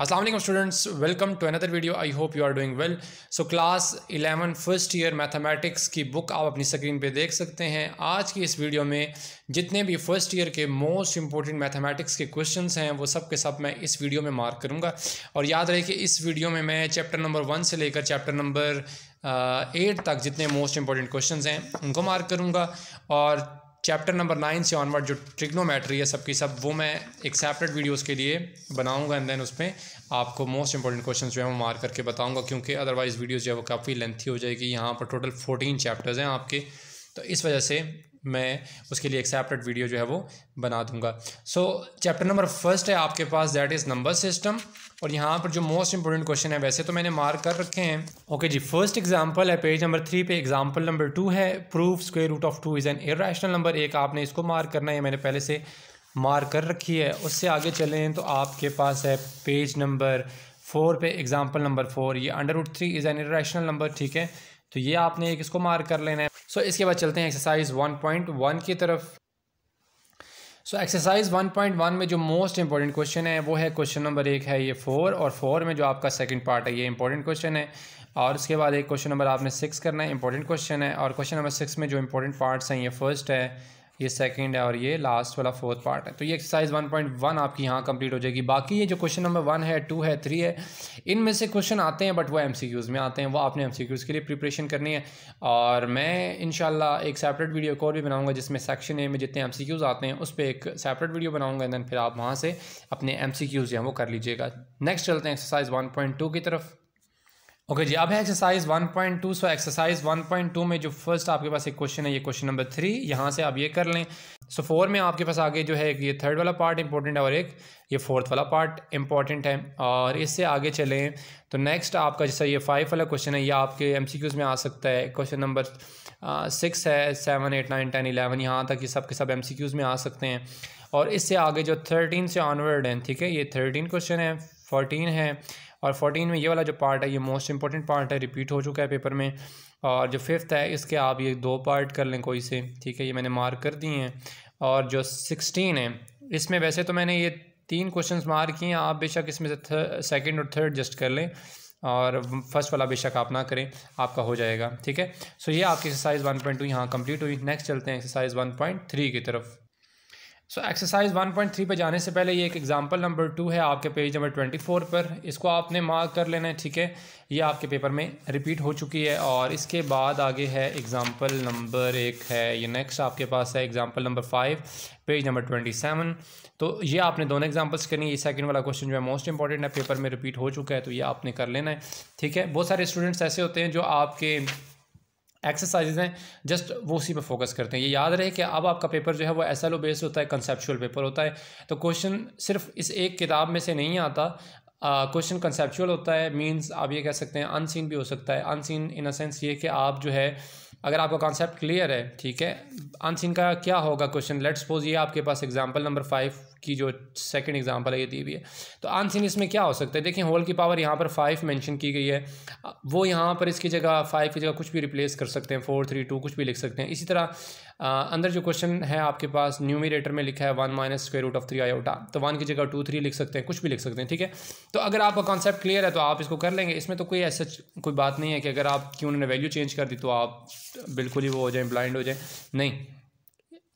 Aslam students welcome to another video I hope you are doing well so class 11 first year mathematics की book आप अपनी screen पे देख सकते हैं आज की इस वीडियो में जितने भी फर्स्ट ईयर के मोस्ट इंपॉर्टेंट मैथमेटिक्स के क्वेश्चन हैं वो सब के सब मैं इस वीडियो में मार्क करूँगा और याद रहे कि इस वीडियो में मैं चैप्टर नंबर वन से लेकर चैप्टर नंबर एट तक जितने मोस्ट इंपॉर्टेंट क्वेश्चन हैं उनको मार्क करूँगा और चैप्टर नंबर नाइन से ऑनवर्ड जो ट्रिग्नोमेट्री है सबकी सब वो मैं एक सेपरेट वीडियोज़ के लिए बनाऊंगा एंड देन उसमें आपको मोस्ट इंपॉर्टेंट क्वेश्चन जो है वो मार्क करके बताऊंगा क्योंकि अदरवाइज़ वीडियो जो है वो काफ़ी लेंथी हो जाएगी यहाँ पर टोटल फोर्टीन चैप्टर्स हैं आपके तो इस वजह से मैं उसके लिए एक सेपरेट वीडियो जो है वो बना दूंगा सो चैप्टर नंबर फर्स्ट है आपके पास दैट इज़ नंबर सिस्टम और यहाँ पर जो मोस्ट इंपॉर्टेंट क्वेश्चन है वैसे तो मैंने मार्क कर रखे हैं ओके okay जी फर्स्ट एग्जांपल है पेज नंबर थ्री पे एग्जांपल नंबर टू है proof square root of two is an irrational number एक आपने इसको मार्क करना है मैंने पहले से मार्क कर रखी है उससे आगे चलें तो आपके पास है पेज नंबर फोर पे एग्जाम्पल नंबर फोर ये under root three is an irrational number ठीक है तो ये आपने एक इसको मार्क कर लेना है सो so, इसके बाद चलते हैं एक्सरसाइज 1.1 की तरफ सो एक्सरसाइज 1.1 में जो मोस्ट इंपॉर्टेंट क्वेश्चन है वो है क्वेश्चन नंबर एक है ये फोर और फोर में जो आपका सेकंड पार्ट है ये इंपॉर्टेंट क्वेश्चन है और उसके बाद एक क्वेश्चन नंबर आपने सिक्स करना है इंपॉर्टेंट क्वेश्चन है और क्वेश्चन नंबर सिक्स में जो इंपॉर्टेंट पार्ट्स हैं ये फर्स्ट है ये सेकंड है और ये लास्ट वाला फोर्थ पार्ट है तो ये एक्सरसाइज 1.1 आपकी यहाँ कंप्लीट हो जाएगी बाकी ये जो क्वेश्चन नंबर वन है टू है थ्री है इनमें से क्वेश्चन आते हैं बट वो एम में आते हैं वो आपने एम के लिए प्रिपरेशन करनी है और मैं इन एक सेपरेट वीडियो एक और भी बनाऊँगा जिसमें सेक्शन ए में जितने एम आते हैं उस पर एक सेपरेट वीडियो बनाऊँगा दैन फिर आप वहाँ से अपने एम सी वो कर लीजिएगा नेक्स्ट चलते हैं एक्सरसाइज वन की तरफ ओके जी अब है एक्सरसाइज 1.2 सो एक्सरसाइज 1.2 में जो फर्स्ट आपके पास एक क्वेश्चन है ये क्वेश्चन नंबर थ्री यहाँ से आप ये कर लें सो so, फोर में आपके पास आगे जो है ये थर्ड वाला पार्ट इंपॉर्टेंट है और एक ये फोर्थ वाला पार्ट इंपॉर्टेंट है और इससे आगे चलें तो नेक्स्ट आपका जैसा ये फाइव वाला क्वेश्चन है ये आपके एम में आ सकता है क्वेश्चन नंबर सिक्स है seven eight nine ten eleven यहाँ तक ये सब के सब एम में आ सकते हैं और इससे आगे जो थर्टीन से ऑनवर्ड हैं ठीक है ये थर्टीन क्वेश्चन है फोर्टीन है और फोर्टीन में ये वाला जो पार्ट है ये मोस्ट इंपॉर्टेंट पार्ट है रिपीट हो चुका है पेपर में और जो फिफ्थ है इसके आप ये दो पार्ट कर लें कोई से ठीक है ये मैंने मार्क कर दिए हैं और जो सिक्सटीन है इसमें वैसे तो मैंने ये तीन क्वेश्चंस मार्क किए हैं आप बेशक इसमें से सेकंड और थर्ड जस्ट कर लें और फर्स्ट वाला बेशक आप ना करें आपका हो जाएगा ठीक है सो ये आपकी एक्सरसाइज वन पॉइंट टू यहाँ कंप्लीट हुई नेक्स्ट चलते हैं एक्सरसाइज वन पॉइंट थ्री की तरफ सो एक्सरसाइज 1.3 पर जाने से पहले ये एक एग्जांपल नंबर टू है आपके पेज नंबर 24 पर इसको आपने मार्क कर लेना है ठीक है ये आपके पेपर में रिपीट हो चुकी है और इसके बाद आगे है एग्जांपल नंबर एक है ये नेक्स्ट आपके पास है example number five page number twenty seven तो ये आपने दोनों एग्जाम्पल्स करनी है सेकेंड वाला क्वेश्चन जो है मोस्ट इंपॉर्टेंट है पेपर में रिपीट हो चुका है तो ये आपने कर लेना है ठीक है बहुत सारे स्टूडेंट्स ऐसे होते हैं जो आपके एक्सरसाइजेज हैं जस्ट वो उसी पर फोकस करते हैं ये याद रहे कि अब आपका पेपर जो है वो एस एल ओ बेस्ड होता है कंसेप्चुअल पेपर होता है तो क्वेश्चन सिर्फ इस एक किताब में से नहीं आता क्वेश्चन कंसेप्चुअल होता है मींस आप ये कह सकते हैं अनसीन भी हो सकता है अनसीन इन अ सेंस ये कि आप जो है अगर आपका कॉन्सेप्ट क्लियर है ठीक है अनसीन का क्या होगा क्वेश्चन लेट्स सपोज ये आपके पास एग्जाम्पल नंबर फाइव की जो सेकंड एग्जांपल है ये दी हुई है तो आंसिन इसमें क्या हो सकता है देखिए होल की पावर यहाँ पर फाइव मेंशन की गई है वो यहाँ पर इसकी जगह फाइव की जगह कुछ भी रिप्लेस कर सकते हैं फोर थ्री टू कुछ भी लिख सकते हैं इसी तरह आ, अंदर जो क्वेश्चन है आपके पास न्यूमिरेटर में लिखा है one minus square root of three iota तो वन की जगह टू थ्री लिख सकते हैं कुछ भी लिख सकते हैं ठीक है तो अगर आपका कॉन्सेप्ट क्लियर है तो आप इसको कर लेंगे इसमें तो कोई ऐसा कोई बात नहीं है कि अगर आप क्यों उन्होंने वैल्यू चेंज कर दी तो आप बिल्कुल ही वो हो जाए ब्लाइंड हो जाए नहीं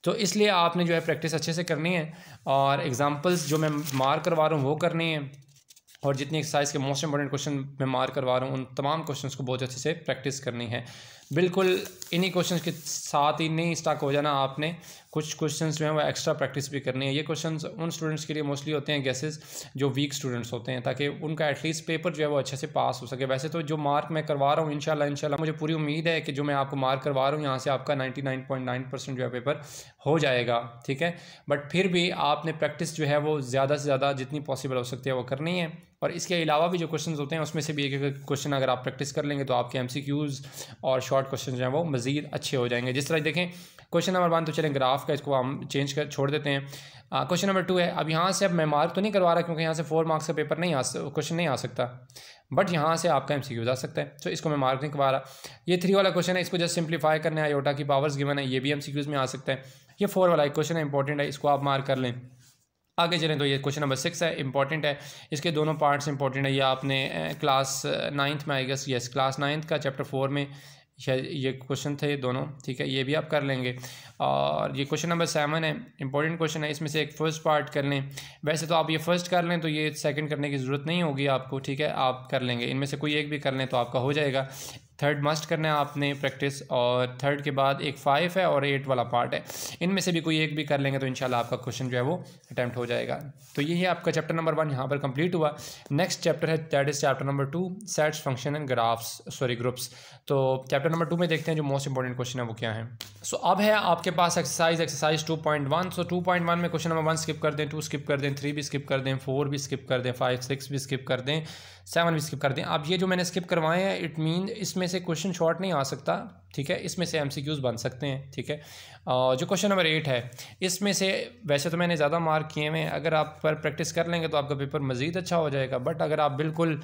तो इसलिए आपने जो है प्रैक्टिस अच्छे से करनी है और एग्ज़ाम्पल्स जो मैं मार करवा रहा हूँ वो करनी है और जितनी एक्सरसाइज के मोस्ट इंपॉर्टेंट क्वेश्चन मैं मार करवा रहा हूँ उन तमाम क्वेश्चंस को बहुत अच्छे से प्रैक्टिस करनी है बिल्कुल इन्हीं क्वेश्चन के साथ ही नहीं स्टक हो जाना आपने कुछ क्वेश्चन जो हैं वो एक्स्ट्रा प्रैक्टिस भी करनी है ये क्वेश्चन उन स्टूडेंट्स के लिए मोस्टली होते हैं गैसेज जो वीक स्टूडेंट्स होते हैं ताकि उनका एटलीस्ट पेपर जो है वो अच्छे से पास हो सके वैसे तो जो मार्क मैं करवा रहा हूँ इनशाला इनशाला मुझे पूरी उम्मीद है कि जो मैं आपको मार्क करवा रहा हूँ यहाँ से आपका ninety nine point nine percent जो है पेपर हो जाएगा ठीक है बट फिर भी आपने प्रैक्टिस जो है वो ज़्यादा से ज़्यादा जितनी पॉसिबल हो सकती है वो करनी है और इसके अलावा भी जो क्वेश्चन होते हैं उसमें से भी एक एक क्वेश्चन अगर आप प्रैक्टिस कर लेंगे तो आपके एम और शॉर्ट क्वेश्चन जो हैं वो मज़ीद अच्छे हो जाएंगे जिस तरह देखें क्वेश्चन नंबर वन तो चलें ग्राफ का इसको हम चेंज कर छोड़ देते हैं क्वेश्चन नंबर टू है अब यहाँ से अब मैं मार्क तो नहीं करवा रहा क्योंकि यहाँ से फोर मार्क्स का पेपर नहीं आ क्वेश्चन नहीं आ सकता बट यहाँ से आपका एम आ सकता है सो इसको मैं मार्क नहीं करवा रहा ये थ्री वाला क्वेश्चन है इसको जस्ट सिंप्लीफाई करने आयोटा की पावर्स गिवन है ये भी एम में आ सकता है ये फोर वाला क्वेश्चन है इंपॉर्टेंट है इसको आप मार्क कर लें आगे चलें तो ये क्वेश्चन नंबर सिक्स है इंपॉर्टेंट है इसके दोनों पार्ट्स इंपॉर्टेंट है ये आपने क्लास नाइन्थ में आएगा यस क्लास नाइन्थ का चैप्टर फोर में ये क्वेश्चन थे दोनों ठीक है ये भी आप कर लेंगे और ये क्वेश्चन नंबर सेवन है इंपॉर्टेंट क्वेश्चन है इसमें से एक फ़र्स्ट पार्ट कर लें वैसे तो आप ये फ़र्स्ट कर लें तो ये सेकंड करने की ज़रूरत नहीं होगी आपको ठीक है आप कर लेंगे इनमें से कोई एक भी कर लें तो आपका हो जाएगा थर्ड मस्ट करना है आपने प्रैक्टिस और थर्ड के बाद एक फाइव है और एट वाला पार्ट है इनमें से भी कोई एक भी कर लेंगे तो इनशाला आपका क्वेश्चन जो है वो अटैम्प्ट हो जाएगा तो यही आपका चैप्टर नंबर वन यहाँ पर कंप्लीट हुआ नेक्स्ट चैप्टर है that is chapter number two sets function and graphs sorry groups तो चैप्टर नंबर टू में देखते हैं जो मोस्ट इंपॉर्टेंट क्वेश्चन है वो क्या है सो so, अब है आपके पास exercise exercise two point one so two point one में क्वेश्चन नंबर वन स्किप कर दें टू स्किप कर दें थ्री भी स्किप कर दें फोर भी स्किप कर दें फाइव सिक्स भी स्किप कर दें सेवन भी स्किप कर दें आप ये जो मैंने स्किप करवाए हैं इट मीन इसमें से क्वेश्चन शॉर्ट नहीं आ सकता ठीक है इसमें से एम बन सकते हैं ठीक है जो क्वेश्चन नंबर एट है इसमें से वैसे तो मैंने ज़्यादा मार्क किए हुए हैं अगर आप पर प्रैक्टिस कर लेंगे तो आपका पेपर मज़ीद अच्छा हो जाएगा बट अगर आप बिल्कुल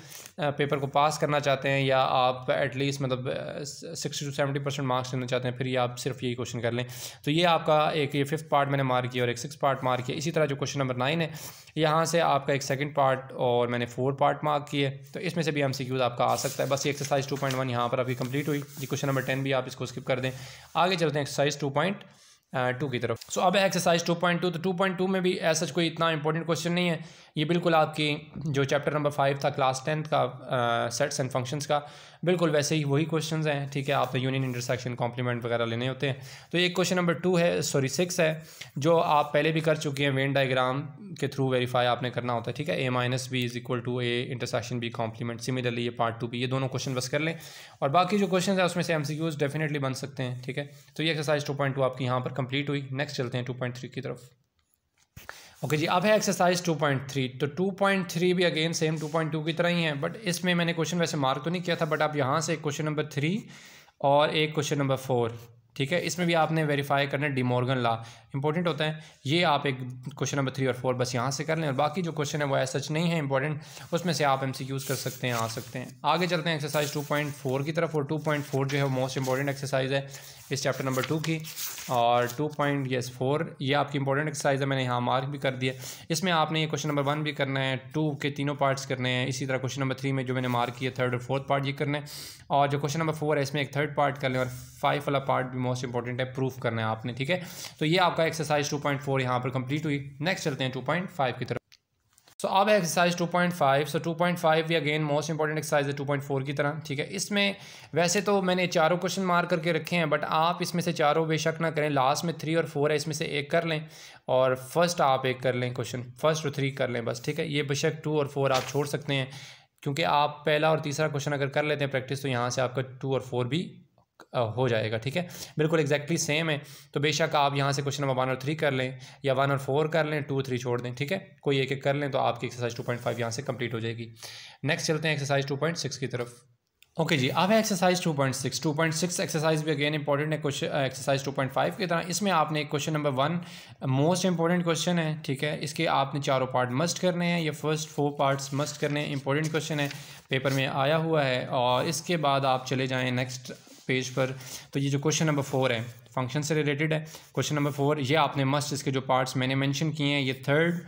पेपर को पास करना चाहते हैं या आप एटलीस्ट मतलब sixty to seventy percent marks लेना चाहते हैं फिर ये आप सिर्फ यही क्वेश्चन कर लें तो ये आपका एक ये फिफ्थ पार्ट मैंने मार्क किया और एक सिक्स पार्ट मार्क किया इसी तरह जो क्वेश्चन नंबर नाइन है यहाँ से आपका एक सेकेंड पार्ट और मैंने फोर पार्ट मार्क किए तो इसमें से भी एम आपका आ सकता है बस ये एक्सरसाइज टू पॉइंट वन यहाँ पर अभी कम्प्लीट हुई ये क्वेश्चन नंबर टेन भी आप इसको स्किप कर दें आगे चलते हैं एक्सरसाइज टू पॉइंट टू की तरफ सो so, अब एक्सरसाइज टू पॉइंट टू तो टू पॉइंट टू में भी ऐसा कोई इतना इंपॉर्टेंट क्वेश्चन नहीं है ये बिल्कुल आपकी जो चैप्टर नंबर फाइव था क्लास टेंथ का सेट्स एंड फंक्शंस का बिल्कुल वैसे ही वही क्वेश्चन हैं ठीक है आप यूनियन इंटरसेक्शन कॉम्प्लीमेंट वगैरह लेने होते हैं तो ये क्वेश्चन नंबर टू है सॉरी सिक्स है जो आप पहले भी कर चुके हैं वेन डायग्राम के थ्रू वेरीफाई आपने करना होता है ठीक है A minus B is equal to A intersection B complement similarly ये पार्ट टू भी ये दोनों क्वेश्चन बस कर लें और बाकी जो क्वेश्चन है उसमें से एम डेफिनेटली बन सकते हैं ठीक है तो ये एक्सरसाइज टू पॉइंट टू आपकी यहाँ पर कंप्लीट हुई नेक्स्ट चलते हैं टू पॉइंट थ्री की तरफ ओके okay जी अब है एक्सरसाइज 2.3 तो 2.3 भी अगेन सेम 2.2 की तरह ही है बट इसमें मैंने क्वेश्चन वैसे मार्क तो नहीं किया था बट आप यहाँ से एक क्वेश्चन नंबर थ्री और एक क्वेश्चन नंबर फोर ठीक है इसमें भी आपने वेरीफाई करना है डिमोर्गन ला इंपॉर्टेंट होता है ये आप एक क्वेश्चन नंबर थ्री और फोर बस यहाँ से कर लें और बाकी जो क्वेश्चन है वो ऐसा सच नहीं है इंपॉर्टेंट उसमें से आप एम कर सकते हैं आ सकते हैं आगे चलते हैं एक्सरसाइज टू पॉइंट फोर की तरफ और टू पॉइंट फोर जो है वो मोस्ट इंपॉर्टेंट एक्सरसाइज है इस चैप्टर नंबर टू की और टू पॉइंट यस फोर ये आपकी इंपॉर्टेंट एक्सरसाइज है मैंने यहाँ मार्क भी कर दिया इसमें आपने ये क्वेश्चन नंबर वन भी करना है टू के तीनों पार्ट्स करने हैं इसी तरह क्वेश्चन नंबर थ्री में जो मैंने मार्क किया थर्ड और फोर्थ पार्ट ये करना है और जो क्वेश्चन नंबर फोर है इसमें एक थर्ड पार्ट कर लें और फाइव वाला पार्ट भी मोस्ट इंपॉर्टेंट है प्रूफ करना है आपने ठीक है तो ये आपका एक्सरसाइज टू पॉइंट फोर यहाँ पर कंप्लीट हुई नेक्स्ट चलते हैं टू पॉइंट फाइव की तरफ सो अब एक्सरसाइज 2.5 सो 2.5 भी अगेन मोस्ट इंपॉर्टेंट एक्सरसाइज है 2.4 की तरह ठीक है इसमें वैसे तो मैंने चारों क्वेश्चन मार करके रखे हैं बट आप इसमें से चारों बेशक ना करें लास्ट में थ्री और फोर है इसमें से एक कर लें और फर्स्ट आप एक कर लें क्वेश्चन फर्स्ट और थ्री कर लें बस ठीक है ये बेशक टू और फोर आप छोड़ सकते हैं क्योंकि आप पहला और तीसरा क्वेश्चन अगर कर लेते हैं प्रैक्टिस तो यहाँ से आपका टू और फोर भी हो जाएगा ठीक है बिल्कुल एग्जैक्टली सेम है तो बेशक आप यहाँ से क्वेश्चन नंबर वन और थ्री कर लें या वन और फोर कर लें टू थ्री छोड़ दें ठीक है कोई एक एक कर लें तो आपकी एक्सरसाइज टू पॉइंट फाइव यहाँ से कंप्लीट हो जाएगी नेक्स्ट चलते हैं एक्सरसाइज टू पॉइंट सिक्स की तरफ ओके okay जी अब है exercise two two point six point six exercise भी अगेन इंपॉर्टेंट है question exercise two point five की तरह इसमें आपने question number one most important question है ठीक है इसके आपने चारों पार्ट मस्ट करने हैं या फर्स्ट फोर पार्ट्स मस्ट करने हैं इंपॉर्टेंट क्वेश्चन है पेपर में आया हुआ है और इसके बाद आप चले जाएँ नेक्स्ट पेज पर तो ये जो क्वेश्चन नंबर फोर है फंक्शन से रिलेटेड है क्वेश्चन नंबर फोर ये आपने मस्ट इसके जो पार्ट्स मैंने मेंशन किए हैं ये third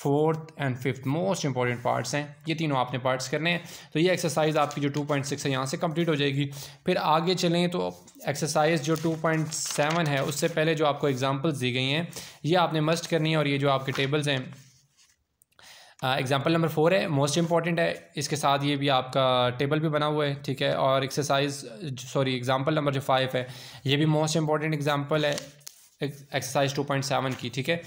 fourth and fifth most important parts हैं ये तीनों आपने पार्ट्स करने हैं तो ये एक्सरसाइज आपकी जो 2.6 है यहाँ से कम्प्लीट हो जाएगी फिर आगे चलें तो एक्सरसाइज जो 2.7 है उससे पहले जो आपको एग्जाम्पल्स दी गई हैं ये आपने मस्ट करनी है और ये जो आपके टेबल्स हैं एग्जाम्पल नंबर फोर है मोस्ट इंपॉर्टेंट है इसके साथ ये भी आपका टेबल भी बना हुआ है ठीक है और एक्सरसाइज सॉरी एग्जाम्पल नंबर जो फाइव है ये भी मोस्ट इंपॉर्टेंट एग्जाम्पल है एक्सरसाइज टू पॉइंट सेवन की ठीक है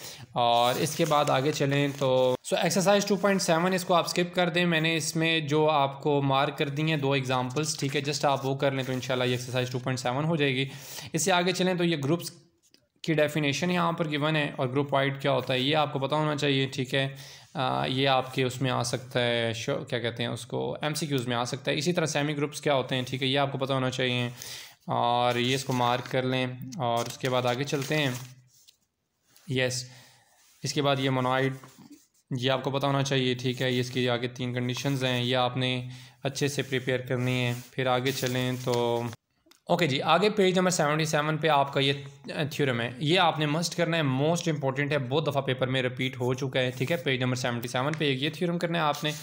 और इसके बाद आगे चलें तो so exercise two point seven इसको आप स्किप कर दें मैंने इसमें जो आपको मार्क कर दी हैं दो एग्ज़ाम्पल्स ठीक है जस्ट आप वो कर लें तो इन ये एक्सरसाइज सेवन हो जाएगी इससे आगे चलें तो ये ग्रुप्स की डेफिनेशन यहाँ पर गिवन है और ग्रुप वाइड क्या होता है ये आपको पता होना चाहिए ठीक है ये आपके उसमें आ सकता है शो क्या कहते हैं उसको एम में आ सकता है इसी तरह सेमी ग्रुप्स क्या होते हैं ठीक है ये आपको पता होना चाहिए और ये इसको मार्क कर लें और उसके बाद आगे चलते हैं यस इसके बाद ये मोनाइड ये आपको पता होना चाहिए ठीक है ये इसकी आगे तीन कंडीशंस हैं ये आपने अच्छे से प्रिपेयर करनी है फिर आगे चलें तो ओके okay जी आगे पेज नंबर सेवेंटी सेवन पर आपका ये थ्योरम है ये आपने मस्ट करना है मोस्ट इंपॉर्टेंट है बहुत दफ़ा पेपर में रिपीट हो चुका है ठीक है पेज नंबर सेवेंटी सेवन एक ये थ्योरम करना है आपने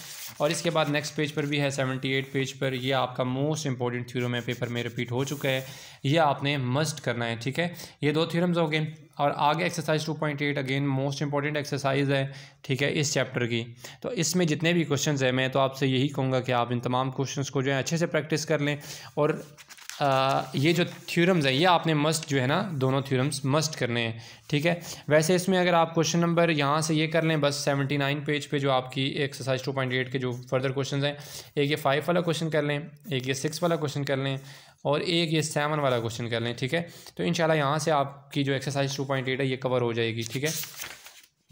और इसके बाद नेक्स्ट पेज पर भी है सेवेंटी एट पेज पर ये आपका मोस्ट इंपॉर्टेंट थ्योरम है पेपर में रिपीट हो चुका है ये आपने मस्ट करना है ठीक है ये दो थ्योरम्स हो गए और आगे exercise eight again most important exercise है ठीक है इस चैप्टर की तो इसमें जितने भी क्वेश्चन हैं मैं तो आपसे यही कहूँगा कि आप इन तमाम क्वेश्चन को जो है अच्छे से प्रैक्टिस कर लें और आ, ये जो थ्योरम्स हैं ये आपने मस्ट जो है ना दोनों थ्योरम्स मस्ट करने हैं ठीक है वैसे इसमें अगर आप क्वेश्चन नंबर यहाँ से ये कर लें बस सेवेंटी नाइन पेज पे जो आपकी एक्सरसाइज टू पॉइंट एट के जो फर्दर क्वेश्चन हैं एक ये फाइव वाला क्वेश्चन कर लें एक ये सिक्स वाला क्वेश्चन कर लें और एक ये सेवन वाला क्वेश्चन कर लें ठीक है तो इन यहाँ से आपकी जो एक्सरसाइज टू पॉइंट एट है ये कवर हो जाएगी ठीक है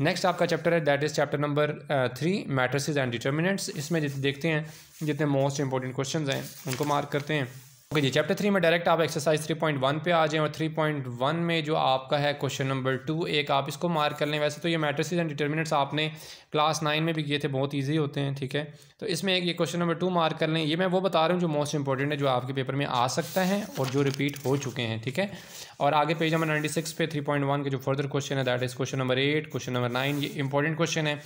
नेक्स्ट आपका चैप्टर है that is chapter number three matrices and determinants इसमें देखते हैं जितने मोस्ट इंपॉर्टेंट क्वेश्चन हैं उनको मार्क करते हैं ओके जी चैप्टर थ्री में डायरेक्ट आप एक्सरसाइज थ्री पॉइंट वन पे आ जाएं और थ्री पॉइंट वन में जो आपका है क्वेश्चन नंबर टू एक आप इसको मार्क कर लें वैसे तो ये मैट्रिसेस एंड डिटर्मिनेंट्स आपने क्लास नाइन में भी किए थे बहुत ईजी होते हैं ठीक है तो इसमें एक ये क्वेश्चन नंबर टू मार्क कर लें ये मैं वो बता रहा हूँ जो मोस्ट इंपॉर्टेंट है जो आपके पेपर में आ सकता है और जो रिपीट हो चुके हैं ठीक है और आगे पेज नंबर नाइन्टी सिक्स पे थ्री पॉइंट वन के जो फर्दर क्वेश्चन है that is question number eight question number nine ये इंपॉर्टेंट क्वेश्चन है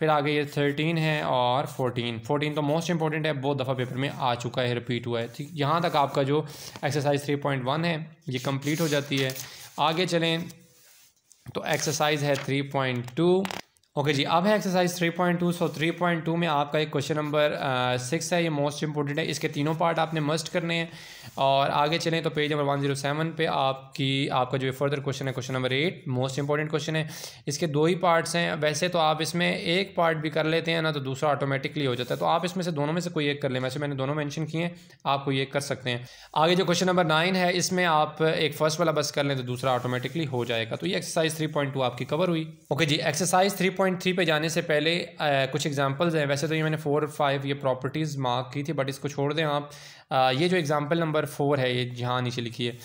फिर आगे ये थर्टीन है और फोर्टीन फोर्टीन तो मोस्ट इंपॉर्टेंट है बहुत दफ़ा पेपर में आ चुका है रिपीट हुआ है ठीक यहाँ तक आपका जो एक्सरसाइज थ्री पॉइंट वन है ये कंप्लीट हो जाती है आगे चलें तो एक्सरसाइज है three point two okay okay जी अब है एक्सरसाइज 3.2 सो 3.2 में आपका एक क्वेश्चन नंबर सिक्स है ये मोस्ट इंपॉर्टेंट है इसके तीनों पार्ट आपने मस्ट करने हैं और आगे चलें तो पेज नंबर 107 पे आपकी आपका जो फर्दर क्वेश्चन है question number eight most important question है इसके दो ही पार्ट्स हैं वैसे तो आप इसमें एक पार्ट भी कर लेते हैं ना तो दूसरा ऑटोमेटिकली हो जाता है तो आप इसमें से दोनों में से कोई एक कर लें वैसे मैंने दोनों मैंशन किए हैं आप कोई एक कर सकते हैं आगे जो क्वेश्चन नंबर नाइन है इसमें आप एक फर्स्ट वाला बस कर लें तो दूसरा ऑटोमेटिकली हो जाएगा तो ये एक्सरसाइज थ्री आपकी कवर हुई ओके जी एक्सरसाइज थ्री 3.3 पे जाने से पहले आ, कुछ एग्जांपल्स हैं वैसे तो ये मैंने फोर फाइव ये प्रॉपर्टीज़ मार्क की थी बट इसको छोड़ दें आप आ, ये जो एग्जांपल नंबर फोर है ये जहाँ नीचे लिखी है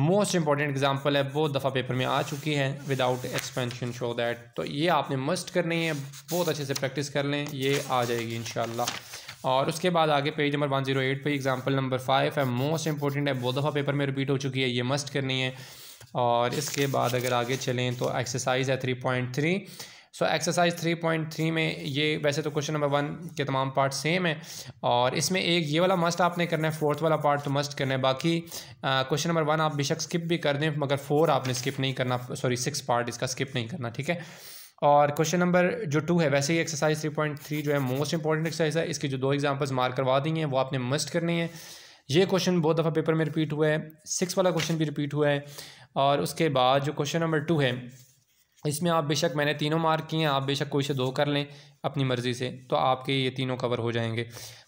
मोस्ट इंपॉर्टेंट एग्जांपल है वो दफ़ा पेपर में आ चुकी है विदाउट एक्सपेंशन शो दैट तो ये आपने मस्ट करनी है बहुत अच्छे से प्रैक्टिस कर लें ये आ जाएगी इन और उसके बाद आगे page number one zero eight पर एग्जाम्पल नंबर फाइव है मोस्ट इंपॉर्टेंट है वो दफ़ा पेपर में रिपीट हो चुकी है ये मस्ट करनी है और इसके बाद अगर आगे चलें तो एक्सरसाइज है three point three so exercise three point three में ये वैसे तो क्वेश्चन नंबर वन के तमाम पार्ट सेम है और इसमें एक ये वाला मस्ट आपने करना है फोर्थ वाला पार्ट तो मस्ट करना है बाकी क्वेश्चन नंबर वन आप बेशक स्किप भी कर दें मगर फोर आपने स्किप नहीं करना सॉरी सिक्स पार्ट इसका स्किप नहीं करना ठीक है और क्वेश्चन नंबर जो टू है वैसे ही एक्सरसाइज थ्री पॉइंट थ्री जो है मोस्ट इंपॉर्टेंट एक्सरसाइज है इसकी जो दो एग्जांपल्स मार्क करवा दी हैं वो आपने मस्ट करनी है ये क्वेश्चन बहुत दफ़ा पेपर में रिपीट हुआ है सिक्स वाला क्वेश्चन भी रिपीट हुआ है और उसके बाद जो क्वेश्चन नंबर टू है इसमें आप बेशक मैंने तीनों मार्क किए हैं आप बेशक कोई से दो कर लें अपनी मर्ज़ी से तो आपके ये तीनों कवर हो जाएंगे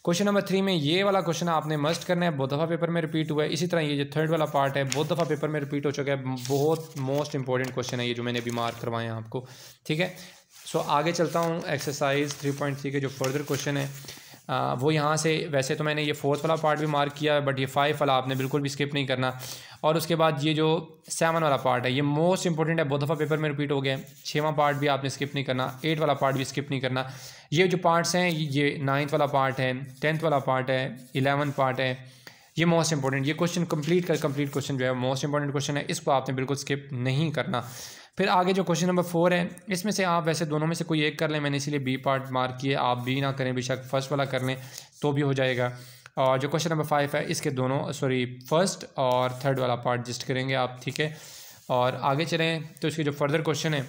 क्वेश्चन नंबर थ्री में ये वाला क्वेश्चन आपने मस्ट करना है बहुत दफ़ा पेपर में रिपीट हुआ है इसी तरह ये जो थर्ड वाला पार्ट है बहुत दफ़ा पेपर में रिपीट हो चुका है बहुत मोस्ट इंपॉर्टेंट क्वेश्चन है ये जो मैंने अभी मार्क करवाया आपको ठीक है सो आगे चलता हूँ एक्सरसाइज थ्री पॉइंट थ्री के जो फर्दर क्वेश्चन है आ, वो यहाँ से वैसे तो मैंने ये फोर्थ वाला पार्ट भी मार्क किया है बट ये फाइव वाला आपने बिल्कुल भी स्किप नहीं करना और उसके बाद ये जो सेवन वाला पार्ट है ये मोस्ट इंपॉर्टेंट है बहुत दफ़ा पेपर में रिपीट हो गया है छवा पार्ट भी आपने स्किप नहीं करना एट वाला पार्ट भी स्किप नहीं करना ये जो पार्ट्स हैं ये नाइन्थ वाला पार्ट है टेंथ वाला पार्ट है इलेवन पार्ट है ये मोस्ट इंपॉर्टेंट ये क्वेश्चन कंप्लीट कर कंप्लीट क्वेश्चन जो है मोस्ट इंपॉर्टेंट क्वेश्चन है इसको आपने बिल्कुल स्किप नहीं करना फिर आगे जो क्वेश्चन नंबर फोर है इसमें से आप वैसे दोनों में से कोई एक कर लें मैंने इसीलिए बी पार्ट मार्क किए आप बी ना करें बेशक फर्स्ट वाला कर लें तो भी हो जाएगा और जो क्वेश्चन नंबर फाइव है इसके दोनों सॉरी फर्स्ट और थर्ड वाला पार्ट जस्ट करेंगे आप ठीक है और आगे चलें तो इसके जो फर्दर क्वेश्चन है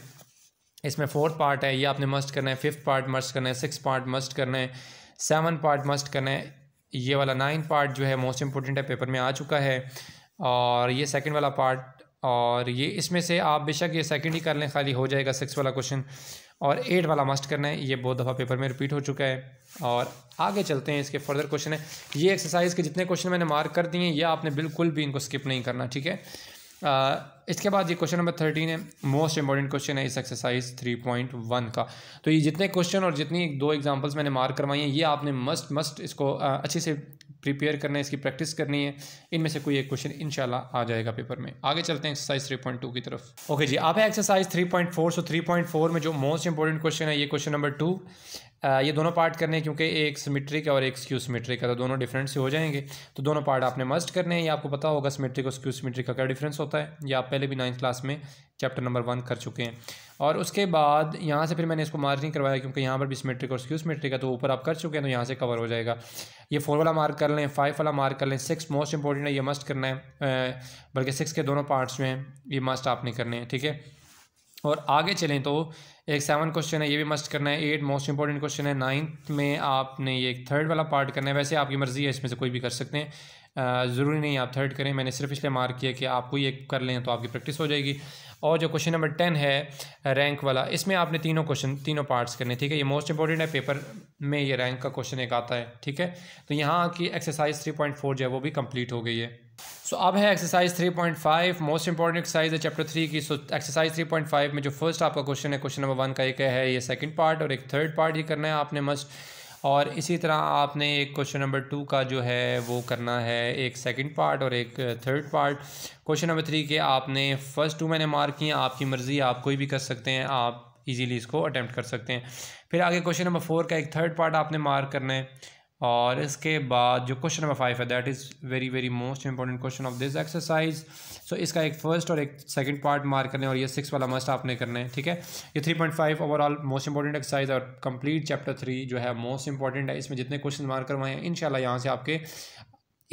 इसमें फोर्थ पार्ट है ये आपने मस्ट करना है फिफ्थ पार्ट मस्ट करना है सिक्स पार्ट मस्ट करना है सेवन पार्ट मस्ट करना है ये वाला नाइन पार्ट जो है मोस्ट इंपॉर्टेंट है पेपर में आ चुका है और ये सेकंड वाला पार्ट और ये इसमें से आप बेशक ये सेकंड ही कर लें खाली हो जाएगा सिक्स वाला क्वेश्चन और एट वाला मस्ट करना है ये बहुत दफ़ा पेपर में रिपीट हो चुका है और आगे चलते हैं इसके फर्दर क्वेश्चन है ये एक्सरसाइज के जितने क्वेश्चन मैंने मार्क कर दिए हैं ये आपने बिल्कुल भी इनको स्किप नहीं करना ठीक है आ, इसके बाद ये क्वेश्चन नंबर थर्टीन है मोस्ट इंपॉर्टेंट क्वेश्चन है इस एक्सरसाइज थ्री पॉइंट वन का तो ये जितने क्वेश्चन और जितनी दो एग्जांपल्स मैंने मार्क करवाई हैं ये आपने मस्ट मस्ट इसको अच्छे से प्रिपेयर करना है इसकी प्रैक्टिस करनी है इनमें से कोई एक क्वेश्चन इनशाला आ जाएगा पेपर में आगे चलते हैं एक्सरसाइज थ्री पॉइंट टू की तरफ ओके okay जी आप exercise three point four so three point four में जो मोस्ट इंपॉर्टेंट क्वेश्चन है ये क्वेश्चन नंबर टू ये दोनों पार्ट करने हैं क्योंकि एक सिमेट्रिक और एक स्क्यू सिमेट्रिक है तो दोनों डिफरेंट से हो जाएंगे तो दोनों पार्ट आपने मस्ट करने हैं ये आपको पता होगा सिमेट्रिक और स्क्यू सिमेट्रिक का क्या डिफरेंस होता है ये आप पहले भी नाइन्थ क्लास में चैप्टर नंबर वन कर चुके हैं और उसके बाद यहाँ से फिर मैंने इसको मार्किंग करवाया क्योंकि यहाँ पर भी सिमेट्रिक और स्क्यू सिमेट्रिक है तो ऊपर आप कर चुके हैं तो यहाँ से कवर हो जाएगा ये फोर वाला मार्क कर लें फाइव वाला मार्क कर लें सिक्स मोस्ट इंपॉर्टेंट है ये मस्ट करना है बल्कि सिक्स के दोनों पार्ट्स जो हैं ये मस्ट आपने करने हैं ठीक है और आगे चलें तो एक सेवन क्वेश्चन है ये भी मस्ट करना है एट मोस्ट इंपॉर्टेंट क्वेश्चन है नाइन्थ में आपने ये एक थर्ड वाला पार्ट करना है वैसे आपकी मर्ज़ी है इसमें से कोई भी कर सकते हैं ज़रूरी नहीं आप थर्ड करें मैंने सिर्फ इसलिए मार्क किया कि आप कोई एक कर लें तो आपकी प्रैक्टिस हो जाएगी और जो क्वेश्चन नंबर टेन है रैंक वाला इसमें आपने तीनों क्वेश्चन तीनों पार्ट्स करने ठीक है ये मोस्ट इंपॉर्टेंट है पेपर में ये रैंक का क्वेश्चन एक आता है ठीक है तो यहाँ की एक्सरसाइज थ्री पॉइंट फोर जो है वो भी कम्प्लीट हो गई है सो so, अब है एक्सरसाइज 3.5 मोस्ट इंपॉर्टेंट एक्सरसाइज है चैप्टर थ्री की सो एक्सरसाइज 3.5 में जो फर्स्ट आपका क्वेश्चन है क्वेश्चन नंबर वन का एक है ये सेकंड पार्ट और एक थर्ड पार्ट ये करना है आपने मस्ट और इसी तरह आपने एक क्वेश्चन नंबर टू का जो है वो करना है एक सेकंड पार्ट और एक third part question number three के आपने फ़र्स्ट टू मैंने मार्क किए आपकी मर्ज़ी आप कोई भी कर सकते हैं आप ईजीली इसको अटैम्प्ट कर सकते हैं फिर आगे क्वेश्चन नंबर फोर का एक थर्ड पार्ट आपने मार्क करना है और इसके बाद जो क्वेश्चन नंबर फाइव है that is very very most important question of this exercise so इसका एक फर्स्ट और एक सेकंड पार्ट मार्क करने और ये सिक्स वाला मस्ट आपने करना है ठीक है ये three point five overall most important exercise और कंप्लीट चैप्टर थ्री जो है मोस्ट इंपॉर्टेंट है इसमें जितने क्वेश्चन मार्क करवाए हैं इन यहाँ से आपके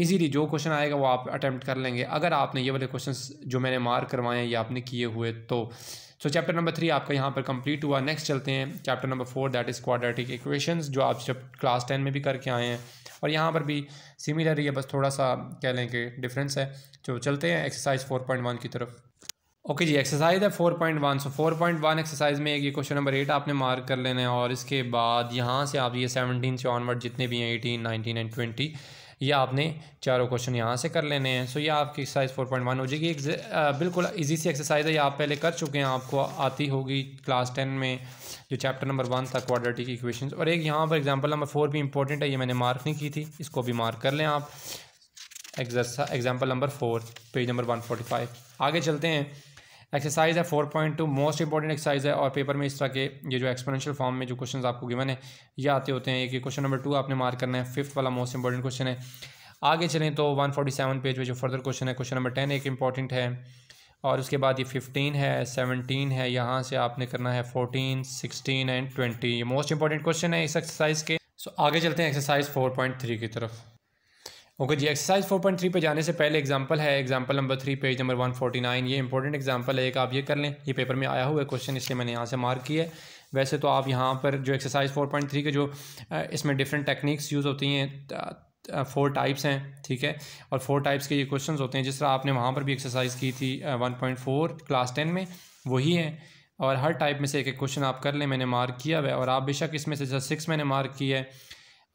ईजीली जो क्वेश्चन आएगा वो आप अटैम्प्ट कर लेंगे अगर आपने ये वाले क्वेश्चन जो मैंने मार्क करवाए हैं ये आपने किए हुए तो सो चैप्टर नंबर थ्री आपका यहाँ पर कंप्लीट हुआ नेक्स्ट चलते हैं chapter number four that is quadratic equations जो आप जब क्लास टेन में भी करके आए हैं और यहाँ पर भी सिमिलर ही है बस थोड़ा सा कह लें कि डिफरेंस है तो चलते हैं एक्सरसाइज फोर पॉइंट वन की तरफ ओके okay जी एक्सरसाइज है four point one so four point one exercise में एक ये क्वेश्चन नंबर एट आपने मार्क कर लेना है और इसके बाद यहाँ से आप ये सेवनटीन से ऑनवर्ड जितने भी हैं एटीन नाइनटीन एंड ट्वेंटी ये आपने चारों क्वेश्चन यहाँ से कर लेने हैं सो ये आपकी एक्सरसाइज फोर पॉइंट वन हो जाएगी एक बिल्कुल ईजी सी एक्सरसाइज है ये आप पहले कर चुके हैं आपको आती होगी क्लास टेन में जो चैप्टर नंबर वन था क्वाड्रेटिक इक्वेशंस और एक यहाँ पर एग्जांपल नंबर फोर भी इंपॉर्टेंट है ये मैंने मार्क नहीं की थी इसको भी मार्क कर लें आप example number four page number one forty five आगे चलते हैं एक्सरसाइज है four point two most important exercise है और पेपर में इस तरह के ये जो एक्सपोनेंशियल फॉर्म में जो क्वेश्चन आपको गिवन है ये आते होते हैं कि क्वेश्चन नंबर टू आपने मार्क करना है फिफ्थ वाला मोस्ट इंपॉर्टेंट क्वेश्चन है आगे चलें तो वन फोर्टी सेवन पेज में जो फर्दर क्वेश्चन है क्वेश्चन नंबर टेन एक इंपॉर्टेंट है और उसके बाद ये फिफ्टीन है सेवनटीन है यहाँ से आपने करना है फोर्टीन सिक्सटीन एंड ट्वेंटी ये मोस्ट इंपॉर्टेंट क्वेश्चन है इस एक्सरसाइज के सो so, आगे चलते हैं एक्सरसाइज फोर पॉइंट थ्री की तरफ ओके जी एक्सरसाइज 4.3 पे जाने से पहले एग्जांपल है example number three page number 149 ये इंपॉर्टेंट एग्जांपल है एक आप ये कर लें ये पेपर में आया हुआ है क्वेश्चन इसलिए मैंने यहाँ से मार्क किया है वैसे तो आप यहाँ पर जो एक्सरसाइज 4.3 के जो इसमें डिफरेंट टेक्निक्स यूज़ होती हैं फोर टाइप्स हैं ठीक है और फोर टाइप्स के ये क्वेश्चन होते हैं जिस तरह आपने वहाँ पर भी एक्सरसाइज की थी वन क्लास टेन में वही है और हर टाइप में से एक एक क्वेश्चन आप कर लें मैंने मार्क किया हुआ है और आप बेशक इसमें से जैसे सिक्स मैंने मार्क किया है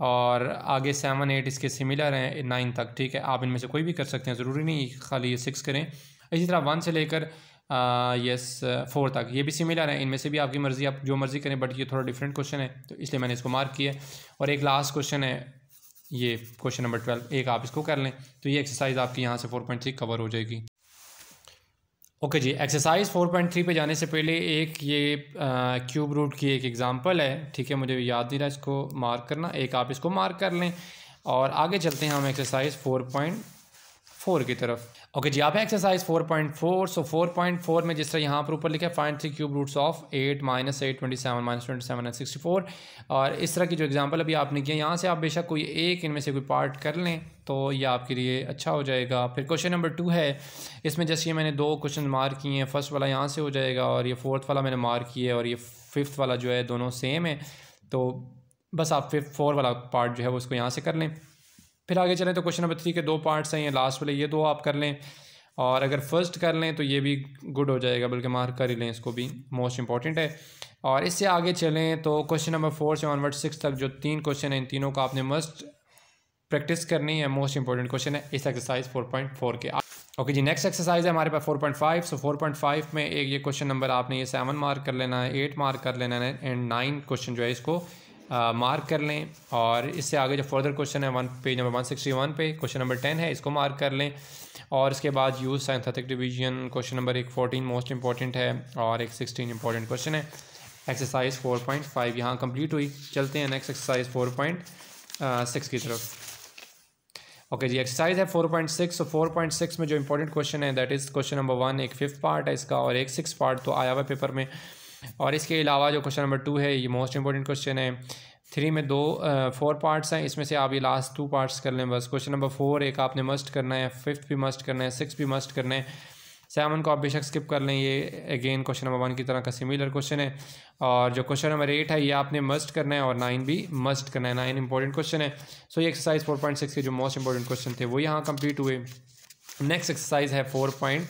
और आगे सेवन एट इसके सिमिलर हैं नाइन तक ठीक है आप इनमें से कोई भी कर सकते हैं ज़रूरी नहीं खाली ये सिक्स करें इसी तरह वन से लेकर यस फोर तक ये भी सिमिलर हैं इनमें से भी आपकी मर्ज़ी आप जो मर्ज़ी करें बट ये थोड़ा डिफरेंट क्वेश्चन है तो इसलिए मैंने इसको मार्क किया और एक लास्ट क्वेश्चन है ये क्वेश्चन नंबर ट्वेल्व एक आप इसको कर लें तो ये एक्सरसाइज आपकी यहाँ से फोर पॉइंट थ्री कवर हो जाएगी ओके जी एक्सरसाइज 4.3 पे जाने से पहले एक ये क्यूब रूट की एक एग्ज़ाम्पल है ठीक है मुझे याद नहीं रहा इसको मार्क करना एक आप इसको मार्क कर लें और आगे चलते हैं हम एक्सरसाइज 4.4 की तरफ ओके जी आप एक्सरसाइज 4.4 सो 4.4 में जिस तरह यहाँ पर ऊपर लिखा है three cube roots of eight minus eight twenty seven minus twenty seven and sixty four और इस तरह की जो एग्जांपल अभी आपने किया यहाँ से आप बेशक कोई एक इनमें से कोई पार्ट कर लें तो ये आपके लिए अच्छा हो जाएगा फिर क्वेश्चन नंबर टू है इसमें जैसे ये मैंने दो क्वेश्चन मार्क किए हैं फर्स्ट वाला यहाँ से हो जाएगा और ये फोर्थ वाला मैंने मार्क किया है और ये फिफ्थ वाला जो है दोनों सेम है तो बस आप फिफ्थ फोर वाला पार्ट जो है वो इसको यहाँ से कर लें फिर आगे चलें तो क्वेश्चन नंबर थ्री के दो पार्ट्स हैं ये लास्ट वाले ये दो आप कर लें और अगर फर्स्ट कर लें तो ये भी गुड हो जाएगा बल्कि मार्क कर ही लें इसको भी मोस्ट इंपॉर्टेंट है और इससे आगे चलें तो क्वेश्चन नंबर फोर से ऑनवर्ड सिक्स तक जो तीन क्वेश्चन हैं इन तीनों का आपने मस्ट प्रैक्टिस करनी है मोस्ट इंपॉर्टेंट क्वेश्चन है इस एक्सरसाइज फोर पॉइंट फोर के ओके जी नेक्स्ट एक्सरसाइज है हमारे पास four point five so four point five में एक ये क्वेश्चन नंबर आपने ये सेवन मार्क कर लेना है एट मार्क कर लेना है एंड नाइन क्वेश्चन जो है इसको मार्क कर लें और इससे आगे जो फर्दर क्वेश्चन है one page number one sixty one पे क्वेश्चन नंबर टेन है इसको मार्क कर लें और इसके बाद use synthetic division question number एक फोर्टीन मोस्ट इंपॉर्टेंट है और एक सिक्सटीन इंपॉर्टेंट क्वेश्चन है एक्सरसाइज फोर पॉइंट फाइव यहाँ कंप्लीट हुई चलते हैं next exercise four point six की तरफ ओके जी एक्सरसाइज है फोर पॉइंट सिक्स तो फोर पॉइंट सिक्स में जो इंपॉर्टेंट क्वेश्चन है that is question number one एक फिफ्थ पार्ट है इसका और एक सिक्स पार्ट तो आया हुआ पेपर में और इसके अलावा जो क्वेश्चन नंबर टू है ये मोस्ट इंपॉर्टेंट क्वेश्चन है थ्री में दो फोर पार्ट्स हैं इसमें से आप ये लास्ट टू पार्ट्स कर लें बस क्वेश्चन नंबर फोर एक आपने मस्ट करना है फिफ्थ भी मस्ट करना है सिक्स भी मस्ट करना है सेवन को आप बेशक स्किप कर लें ये अगेन क्वेश्चन नंबर वन की तरह का सिमिलर क्वेश्चन है और जो क्वेश्चन नंबर एट है ये आपने मस्ट करना है और नाइन भी मस्ट करना है नाइन इंपॉर्टेंट क्वेश्चन है सो ये एक्सरसाइज फोर पॉइंट सिक्स के जो मोस्ट इंपॉर्टेंट क्वेश्चन थे वो यहाँ कंप्लीट हुए नेक्स्ट एक्सरसाइज है four point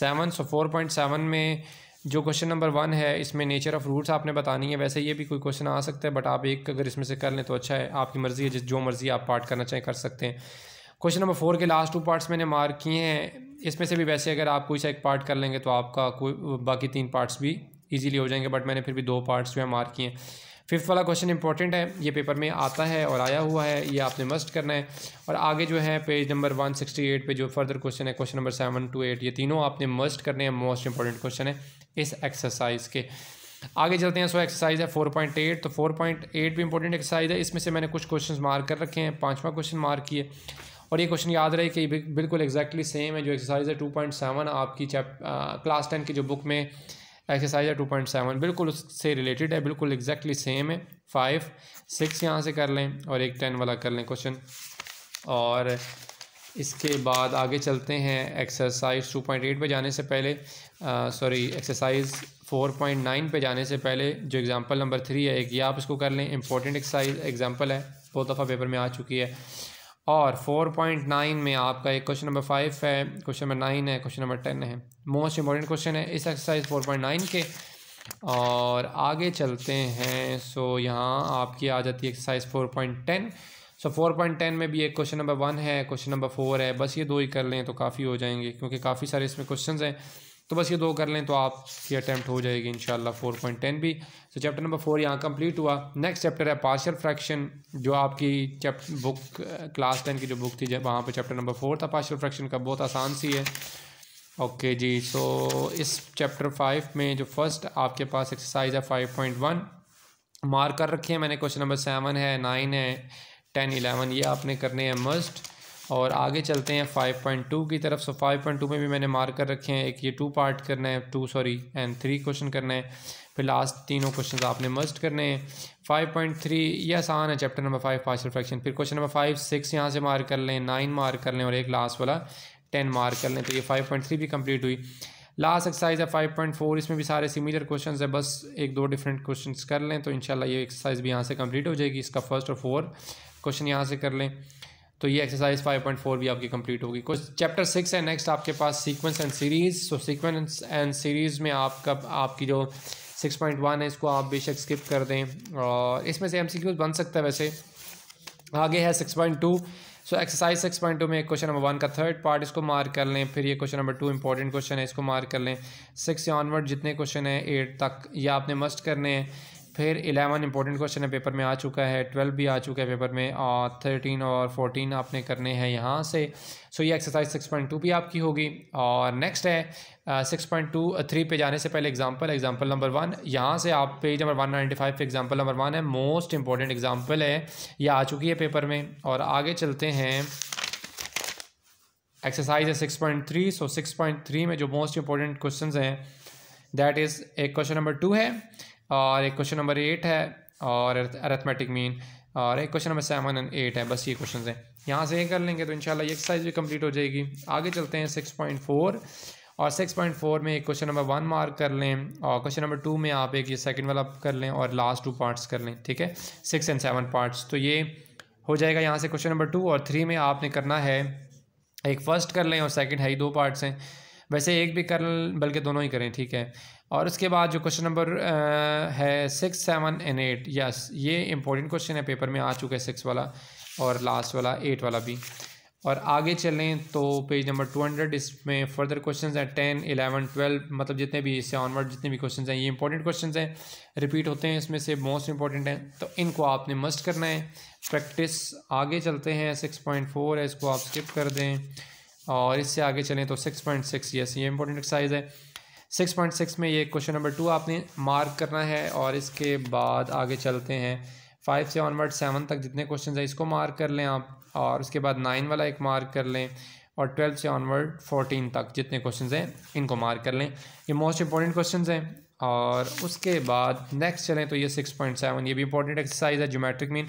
seven so four point seven में जो क्वेश्चन नंबर वन है इसमें नेचर ऑफ़ रूट्स आपने बतानी है वैसे ये भी कोई क्वेश्चन आ सकता है बट आप एक अगर इसमें से कर लें तो अच्छा है आपकी मर्ज़ी है जिस जो मर्ज़ी आप पार्ट करना चाहें कर सकते हैं क्वेश्चन नंबर फोर के लास्ट टू पार्ट्स मैंने मार्क किए हैं इसमें से भी वैसे अगर आप कोई सा एक पार्ट कर लेंगे तो आपका कोई बाकी तीन पार्ट्स भी ईजिली हो जाएंगे बट मैंने फिर भी दो पार्ट्स जो है मार्क किए हैं फिफ्थ वाला क्वेश्चन इंपॉर्टेंट है ये पेपर में आता है और आया हुआ है ये आपने मस्ट करना है और आगे जो है page number one sixty eight पर जो फर्दर क्वेश्चन है question number seven two eight ये तीनों आपने मस्ट करने हैं मोस्ट इंपॉर्टेंट क्वेश्चन है इस एक्सरसाइज के आगे चलते हैं सो एक्सरसाइज है फोर पॉइंट एट तो फोर पॉइंट एट भी इंपॉर्टेंट एक्सरसाइज है इसमें से मैंने कुछ क्वेश्चन मार्क कर रखे हैं पाँचवा क्वेश्चन मार्क किए और ये क्वेश्चन याद रहे कि बिल्कुल एक्जैक्टली सेम है जो एक्सरसाइज है टू पॉइंट सेवन आपकी चैप क्लास टेन की जो बुक में एक्सरसाइज है टू पॉइंट सेवन बिल्कुल उससे रिलेटेड है बिल्कुल एग्जैक्टली सेम है फाइव सिक्स यहाँ से कर लें और एक टेन वाला कर लें क्वेश्चन और इसके बाद आगे चलते हैं एक्सरसाइज टू पॉइंट एट पर जाने से पहले sorry exercise four point nine पर जाने से पहले जो एग्ज़ाम्पल नंबर थ्री है एक ये आप इसको कर लें इंपॉर्टेंट एक्सरसाइज एग्ज़ाम्पल है बहुत दफ़ा पेपर में आ चुकी है और 4.9 में आपका एक क्वेश्चन नंबर फाइव है क्वेश्चन नंबर नाइन है क्वेश्चन नंबर टेन है मोस्ट इंपॉर्टेंट क्वेश्चन है इस एक्सरसाइज 4.9 के और आगे चलते हैं सो यहाँ आपकी आ जाती है exercise 4.10 so four point ten में भी एक क्वेश्चन नंबर वन है क्वेश्चन नंबर फोर है बस ये दो ही कर लें तो काफ़ी हो जाएंगे क्योंकि काफ़ी सारे इसमें क्वेश्चन हैं तो बस ये दो कर लें तो आपकी अटैम्प्ट हो जाएगी इन शाला फोर पॉइंट टेन भी तो चैप्टर नंबर फोर यहाँ कंप्लीट हुआ नेक्स्ट चैप्टर है पार्शल फ्रैक्शन जो आपकी चैप्ट बुक क्लास टेन की जो बुक थी जब वहाँ पर चैप्टर नंबर फोर था पार्शियल फ्रैक्शन का बहुत आसान सी है ओके जी सो इस चैप्टर फाइव में जो फर्स्ट आपके पास एक्सरसाइज है फाइव पॉइंट वन मार्क कर रखे हैं मैंने क्वेश्चन नंबर सेवन है नाइन है टेन इलेवन ये आपने करने हैं मस्ट और आगे चलते हैं 5.2 की तरफ सो 5.2 में भी मैंने मार्क कर रखे हैं एक ये टू पार्ट करना है two sorry and three question करना है फिर लास्ट तीनों क्वेश्चन आपने मस्ट करने हैं 5.3 ये आसान है chapter number five partial fraction फिर क्वेश्चन नंबर फाइव सिक्स यहाँ से मार्क कर लें नाइन मार्क कर लें और एक लास्ट वाला टेन मार्क कर लें तो ये फाइव पॉइंट थ्री भी कंप्लीट हुई लास्ट एक्सरसाइज है फाइव पॉइंट फोर इसमें भी सारे सिमिलर क्वेश्चन है बस एक दो डिफरेंट क्वेश्चन कर लें तो इनशाला ये एक्सरसाइज भी यहाँ से कंप्लीट हो जाएगी इसका फर्स्ट और फोर क्वेश्चन यहाँ से कर लें तो ये एक्सरसाइज 5.4 भी आपकी कंप्लीट होगी कुछ चैप्टर सिक्स है नेक्स्ट आपके पास sequence and series so sequence and series में आपका आपकी जो 6.1 है इसको आप बेशक स्किप कर दें और इसमें से एम बन सकता है वैसे आगे है 6.2 सो एक्सरसाइज 6.2 में क्वेश्चन नंबर वन का थर्ड पार्ट इसको मार्क कर लें फिर ये question number two important question है इसको मार्क कर लें सिक्स ऑनवर्ड जितने क्वेश्चन हैं एट तक ये आपने मस्ट करने हैं फिर इलेवन इंपॉर्टेंट क्वेश्चन है पेपर में आ चुका है ट्वेल्व भी आ चुका है पेपर में और थर्टीन और फोर्टीन आपने करने हैं यहाँ से सो ये एक्सरसाइज सिक्स पॉइंट टू भी आपकी होगी और नेक्स्ट है सिक्स पॉइंट टू थ्री पे जाने से पहले एग्जांपल एग्जांपल नंबर वन यहाँ से आप page number one ninety five पर एग्जाम्पल नंबर वन है मोस्ट इंपॉर्टेंट एग्जाम्पल है ये आ चुकी है पेपर में और आगे चलते हैं एक्सरसाइज है six point three so six point three में जो मोस्ट इंपॉर्टेंट क्वेश्चन हैं दैट इज़ एक क्वेश्चन नंबर टू है और एक क्वेश्चन नंबर एट है और अरेथमेटिक मीन और एक question number seven and eight है बस ये क्वेश्चन हैं यहाँ से ये कर लेंगे तो इनशाला एक्सरसाइज भी कम्प्लीट हो जाएगी आगे चलते हैं सिक्स पॉइंट फोर और सिक्स पॉइंट फोर में एक क्वेश्चन नंबर वन मार्क कर लें और क्वेश्चन नंबर टू में आप एक ये सेकंड वाला कर लें और लास्ट टू पार्ट्स कर लें ठीक है सिक्स एंड सेवन पार्ट्स तो ये हो जाएगा यहाँ से क्वेश्चन नंबर टू और थ्री में आपने करना है एक फ़र्स्ट कर लें और सेकंड है ही दो पार्ट्स हैं वैसे एक भी कर बल्कि दोनों ही करें ठीक है और उसके बाद जो क्वेश्चन नंबर है six seven and eight yes ये इंपॉर्टेंट क्वेश्चन है पेपर में आ चुका है सिक्स वाला और लास्ट वाला एट वाला भी और आगे चलें तो पेज नंबर टू हंड्रेड इसमें फर्दर क्वेश्चंस हैं टेन इलेवन ट्वेल्व मतलब जितने भी इससे ऑनवर्ड जितने भी क्वेश्चंस हैं ये इंपॉर्टेंट क्वेश्चंस हैं रिपीट होते हैं इसमें से मोस्ट इंपॉर्टेंट हैं तो इनको आपने मस्ट करना है प्रैक्टिस आगे चलते हैं सिक्स पॉइंट फोर है इसको आप स्किप कर दें और इससे आगे चलें तो सिक्स पॉइंट सिक्स यस ये इंपॉर्टेंट एक्सरसाइज है सिक्स पॉइंट सिक्स में ये क्वेश्चन नंबर टू आपने मार्क करना है और इसके बाद आगे चलते हैं फाइव से ऑनवर्ड सेवन तक जितने क्वेश्चन हैं इसको मार्क कर लें आप और उसके बाद नाइन वाला एक मार्क कर लें और ट्वेल्थ से ऑनवर्ड फोर्टीन तक जितने क्वेश्चन हैं इनको मार्क कर लें ये मोस्ट इंपॉर्टेंट क्वेश्चन हैं और उसके बाद नेक्स्ट चलें तो ये सिक्स पॉइंट सेवन ये भी इंपॉर्टेंट एक्सरसाइज है जोमेट्रिक मीन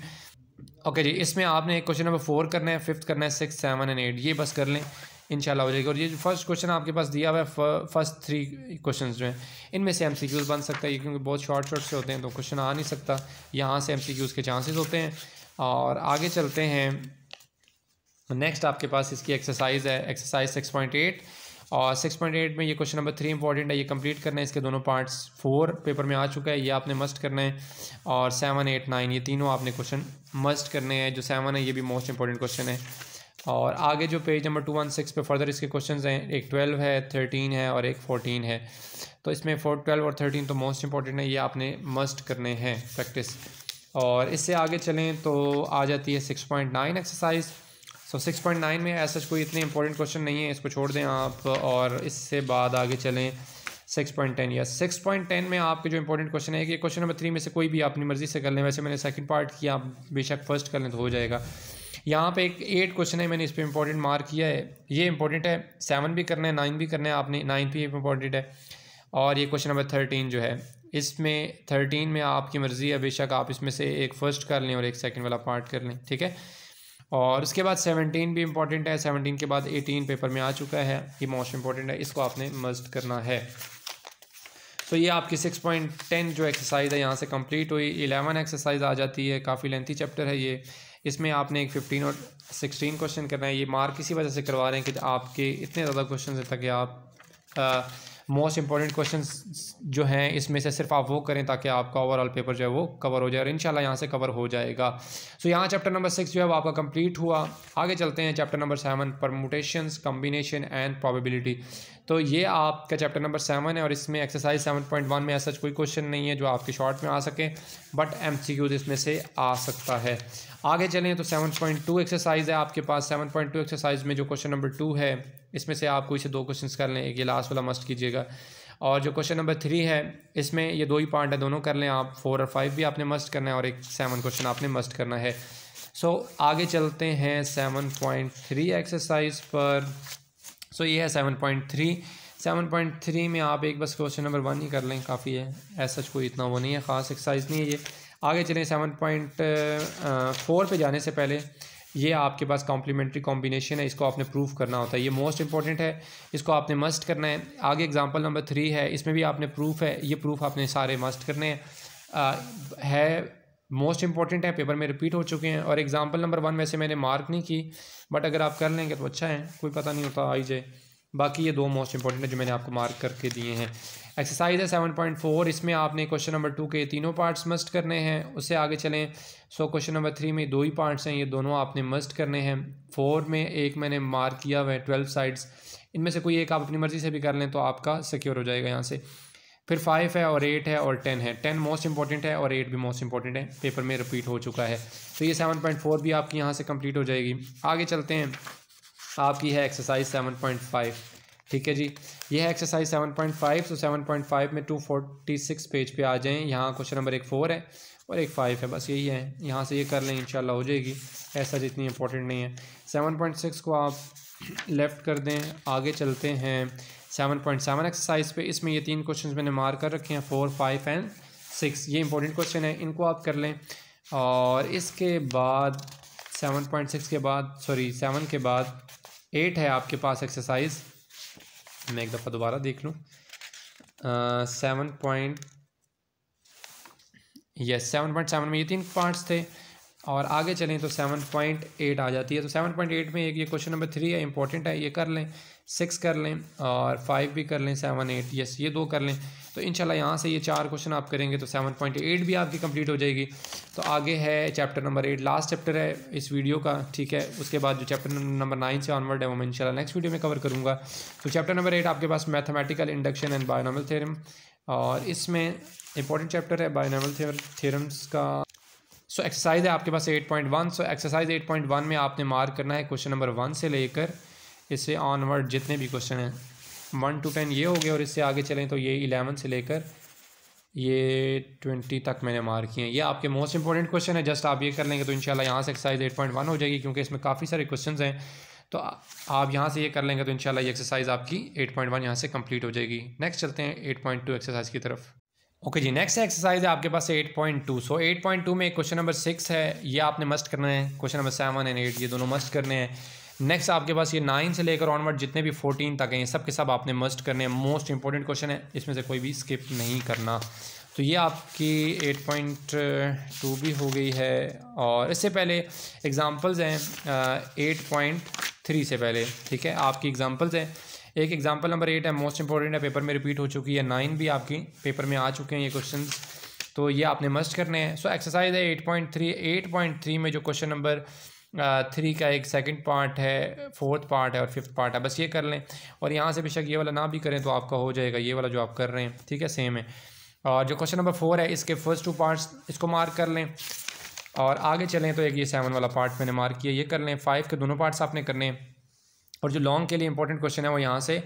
ओके जी इसमें आपने क्वेश्चन नंबर फोर करना है फिफ्थ करना है सिक्स सेवन एंड एट ये बस कर लें इंशाल्लाह हो जाएगी और ये जो फर्स्ट क्वेश्चन आपके पास दिया हुआ है फर्स्ट थ्री क्वेश्चन जो हैं इनमें से एम बन सकता है क्योंकि बहुत शॉर्ट शॉर्ट से होते हैं तो क्वेश्चन आ नहीं सकता यहाँ से एम के चांसेज होते हैं और आगे चलते हैं नेक्स्ट आपके पास इसकी एक्सरसाइज है एक्सरसाइज सिक्स पॉइंट एट और सिक्स पॉइंट एट में ये क्वेश्चन नंबर थ्री इंपॉर्टेंट है ये कंप्लीट करना है इसके दोनों पार्ट्स फोर पेपर में आ चुका है ये आपने मस्ट करना है और सेवन एट नाइन ये तीनों आपने क्वेश्चन मस्ट करने हैं जो सेवन है ये भी मोस्ट इंपॉर्टेंट क्वेश्चन है और आगे जो page number two one six पे फर्दर इसके क्वेश्चन हैं एक ट्वेल्व है थर्टीन है और एक फोर्टीन है तो इसमें फोर ट्वेल्व और थर्टीन तो मोस्ट इंपॉर्टेंट है ये आपने मस्ट करने हैं प्रैक्टिस और इससे आगे चलें तो आ जाती है six point nine exercise so six point nine में ऐसा कोई इतने इंपॉर्टेंट क्वेश्चन नहीं है इसको छोड़ दें आप और इससे बाद आगे चलें सिक्स पॉइंट टेन या सिक्स पॉइंट टेन में आपके जो इंपॉर्टेंट क्वेश्चन है कि क्वेश्चन नंबर थ्री में से कोई भी अपनी मर्ज़ी से कर लें वैसे मैंने सेकंड पार्ट किया आप बेशक फर्स्ट कर लें तो हो जाएगा यहाँ पे एक एट क्वेश्चन है मैंने इस पर इंपॉर्टेंट मार्क किया है ये इंपॉर्टेंट है सेवन भी करना है नाइन भी करना है आपने नाइन भी इंपॉर्टेंट है और ये क्वेश्चन नंबर थर्टीन जो है इसमें थर्टीन में आपकी मर्ज़ी है बेशक आप इसमें से एक फ़र्स्ट कर लें और एक सेकेंड वाला पार्ट कर लें ठीक है और उसके बाद सेवनटीन भी इंपॉर्टेंट है सेवनटीन के बाद एटीन पेपर में आ चुका है ये मोस्ट इंपॉर्टेंट है इसको आपने मस्ट करना है तो ये आपकी सिक्स पॉइंट टेन जो एक्सरसाइज है यहाँ से कंप्लीट हुई इलेवन एक्सरसाइज आ जाती है काफ़ी लेंथी चैप्टर है ये इसमें आपने एक फिफ्टीन और सिक्सटीन क्वेश्चन करना है ये मार्क इसी वजह से करवा रहे हैं कि आपके इतने ज़्यादा क्वेश्चन हैं ताकि आप मोस्ट इंपॉर्टेंट क्वेश्चन जो हैं इसमें से सिर्फ आप वो करें ताकि आपका ओवरऑल पेपर जो है वो कवर हो जाए और इंशाल्लाह यहाँ से कवर हो जाएगा सो so, यहाँ चैप्टर नंबर सिक्स जो है वो आपका कंप्लीट हुआ आगे चलते हैं chapter number seven permutations combination and probability तो ये आपका चैप्टर नंबर सेवन है और इसमें एक्सरसाइज सेवन पॉइंट वन में ऐसा कोई क्वेश्चन नहीं है जो आपके शॉर्ट में आ सके बट एम सी क्यूज इसमें से आ सकता है आगे चलें तो सेवन पॉइंट टू एक्सरसाइज है आपके पास सेवन पॉइंट टू एक्सरसाइज में जो क्वेश्चन नंबर टू है इसमें से आपको इसे दो क्वेश्चन कर लें एक ये लास्ट वाला मस्ट कीजिएगा और जो क्वेश्चन नंबर थ्री है इसमें ये दो ही पार्ट है दोनों कर लें आप फोर और फाइव भी आपने मस्ट करना है और एक सेवन क्वेश्चन आपने मस्ट करना है सो so, आगे चलते हैं सेवन पॉइंट थ्री एक्सरसाइज पर सो ये है seven point three seven point three में आप एक बस क्वेश्चन नंबर वन ही कर लें काफ़ी है ऐसा कोई इतना वो नहीं है ख़ास एक्सरसाइज नहीं है ये आगे चलें सेवन पॉइंट फोर पर जाने से पहले ये आपके पास कॉम्प्लीमेंट्री कॉम्बिनेशन है इसको आपने प्रूफ करना होता है ये मोस्ट इंपॉर्टेंट है इसको आपने मस्ट करना है आगे एग्जांपल नंबर थ्री है इसमें भी आपने प्रूफ है ये प्रूफ आपने सारे मस्ट करने हैं है मोस्ट इंपॉर्टेंट है पेपर में रिपीट हो चुके हैं और एग्जाम्पल नंबर वन वैसे मैंने मार्क नहीं की बट अगर आप कर लेंगे तो अच्छा है कोई पता नहीं होता आई जाए बाकी ये दो मोस्ट इंपॉर्टेंट है जो मैंने आपको मार्क करके दिए हैं एक्सरसाइज है सेवन पॉइंट फोर इसमें आपने क्वेश्चन नंबर टू के तीनों पार्ट्स मस्ट करने हैं उससे आगे चलें सो क्वेश्चन नंबर थ्री में दो ही पार्ट्स हैं ये दोनों आपने मस्ट करने हैं फोर में एक मैंने मार्क किया हुआ है ट्वेल्व साइड्स इनमें से कोई एक आप अपनी मर्ज़ी से भी कर लें तो आपका सिक्योर हो जाएगा यहाँ से फिर फाइव है और एट है और टेन है टेन मोस्ट इंपॉर्टेंट है और एट भी मोस्ट इंपॉर्टेंट है पेपर में रिपीट हो चुका है तो ये सेवन पॉइंट फोर भी आपकी यहाँ से कंप्लीट हो जाएगी आगे चलते हैं आपकी है एक्सरसाइज सेवन पॉइंट फाइव ठीक है जी ये है एक्सरसाइज सेवन पॉइंट फाइव तो सेवन पॉइंट फाइव में टू फोर्टी सिक्स पेज पे आ जाएँ यहाँ क्वेश्चन नंबर एक फोर है और एक फाइव है बस यही है यहाँ से ये कर लें इंशाल्लाह हो जाएगी ऐसा जितनी इंपॉर्टेंट नहीं है सेवन पॉइंट सिक्स को आप लेफ़्ट कर दें आगे चलते हैं सेवन पॉइंट सेवन एक्सरसाइज पे इसमें ये तीन क्वेश्चन मैंने मार कर रखे हैं फोर फाइव एंड सिक्स ये इंपॉर्टेंट क्वेश्चन है इनको आप कर लें और इसके बाद सेवन पॉइंट सिक्स के बाद सॉरी सेवन के बाद एट है आपके पास एक्सरसाइज मैं एक दफ़ा दोबारा देख लूँ seven point yes seven point seven में ये तीन पार्ट्स थे और आगे चलें तो सेवन पॉइंट एट आ जाती है तो सेवन पॉइंट एट में एक ये क्वेश्चन नंबर थ्री है इंपॉर्टेंट है ये कर लें सिक्स कर लें और फाइव भी कर लें सेवन एट यस ये दो कर लें तो इनशाला यहाँ से ये चार क्वेश्चन आप करेंगे तो सेवन पॉइंट एट भी आपकी कंप्लीट हो जाएगी तो आगे है chapter number eight last chapter है इस वीडियो का ठीक है उसके बाद जो चैप्टर नंबर नाइन से ऑनवर्ड है वो मैं इनशाला नेक्स्ट वीडियो में कवर करूँगा तो चैप्टर नंबर एट आपके पास mathematical induction and binomial theorem और इसमें इंपॉर्टेंट चैप्टर है बायोनॉमल थेरम्स का सो so, एक्सरसाइज है आपके पास eight point one so exercise eight point one में आपने मार्क करना है क्वेश्चन नंबर वन से लेकर इससे ऑनवर्ड जितने भी क्वेश्चन हैं वन टू टेन ये हो गए और इससे आगे चलें तो ये इलेवन से लेकर ये ट्वेंटी तक मैंने मार्क किए हैं ये आपके मोस्ट इंपॉर्टेंट क्वेश्चन है जस्ट आप ये कर लेंगे तो इंशाल्लाह यहाँ से एक्सरसाइज एट पॉइंट वन हो जाएगी क्योंकि इसमें काफ़ी सारे क्वेश्चन हैं तो आप यहाँ से ये कर लेंगे तो इंशाल्लाह ये एक्सरसाइज आपकी एट पॉइंट वन यहाँ से कंप्लीट हो जाएगी नेक्स्ट चलते हैं एट पॉइंट टू एक्सरसाइज की तरफ ओके जी नेक्स्ट एक्सरसाइज है आपके पास eight point two so eight point two में क्वेश्चन नंबर सिक्स है ये आपने मस्ट करना है question number seven and eight ये दोनों मस्ट करने हैं नेक्स्ट आपके पास ये नाइन से लेकर ऑनवर्ड जितने भी फोर्टीन तक हैं ये सब के सब आपने मस्ट करने हैं मोस्ट इंपॉर्टेंट क्वेश्चन है इसमें से कोई भी स्किप नहीं करना तो ये आपकी एट पॉइंट टू भी हो गई है और इससे पहले एग्ज़ाम्पल्स हैं एट पॉइंट थ्री से पहले ठीक है आपकी एग्ज़ाम्पल्स हैं एक एग्ज़ाम्पल नंबर एट है मोस्ट इंपॉर्टेंट है पेपर में रिपीट हो चुकी है नाइन भी आपकी पेपर में आ चुके हैं ये क्वेश्चन तो ये आपने मस्ट करने हैं सो एक्सरसाइज है eight point three eight point three में जो क्वेश्चन नंबर थ्री का एक सेकंड पार्ट है फोर्थ पार्ट है और फिफ्थ पार्ट है बस ये कर लें और यहाँ से बेशक ये वाला ना भी करें तो आपका हो जाएगा ये वाला जो आप कर रहे हैं ठीक है सेम है और जो क्वेश्चन नंबर फोर है इसके फर्स्ट टू पार्ट्स इसको मार्क कर लें और आगे चलें तो एक ये सेवन वाला पार्ट मैंने मार्क किया ये कर लें फाइव के दोनों पार्ट्स आपने करने हैं और जो लॉन्ग के लिए इंपॉर्टेंट क्वेश्चन है वो यहाँ से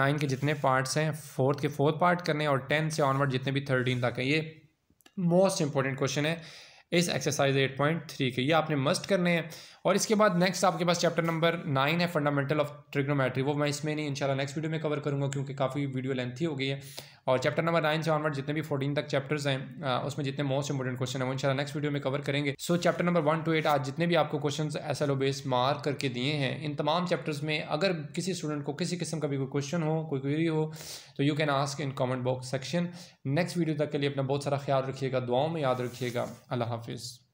नाइन के जितने पार्ट्स हैं फोर्थ के फोर्थ पार्ट करने और टेंथ से ऑनवर्ड जितने भी थर्टीन तक हैं ये मोस्ट इंपॉर्टेंट क्वेश्चन है इस एक्सरसाइज 8.3 के ये आपने मस्ट करने हैं और इसके बाद नेक्स्ट आपके पास चैप्टर नंबर नाइन है फंडामेंटल ऑफ ट्रिग्नोमेट्री वो मैं इसमें नहीं इंशाल्लाह नेक्स्ट वीडियो में कवर करूँगा क्योंकि काफ़ी वीडियो लेंथी हो गई है और चैप्टर नंबर नाइन से ऑनवर्ड जितने भी फोर्टीन तक चैप्टर्स हैं उसमें जितने मोस्ट इंपॉर्टेंट क्वेश्चन है वो इंशाल्लाह नेक्स्ट वीडियो में कवर करेंगे so chapter number one two eight आज जितने भी आपको question syllabus mark करके दिए हैं इन तमाम चैप्टर्स में अगर किसी स्टूडेंट को किसी किस्म का भी कोई क्वेश्चन हो कोई क्वेरी हो तो you can ask in comment box section next video तक के लिए अपना बहुत सारा ख्याल रखिएगा दुआओं में याद रखिएगा अल्लाह हाफिज़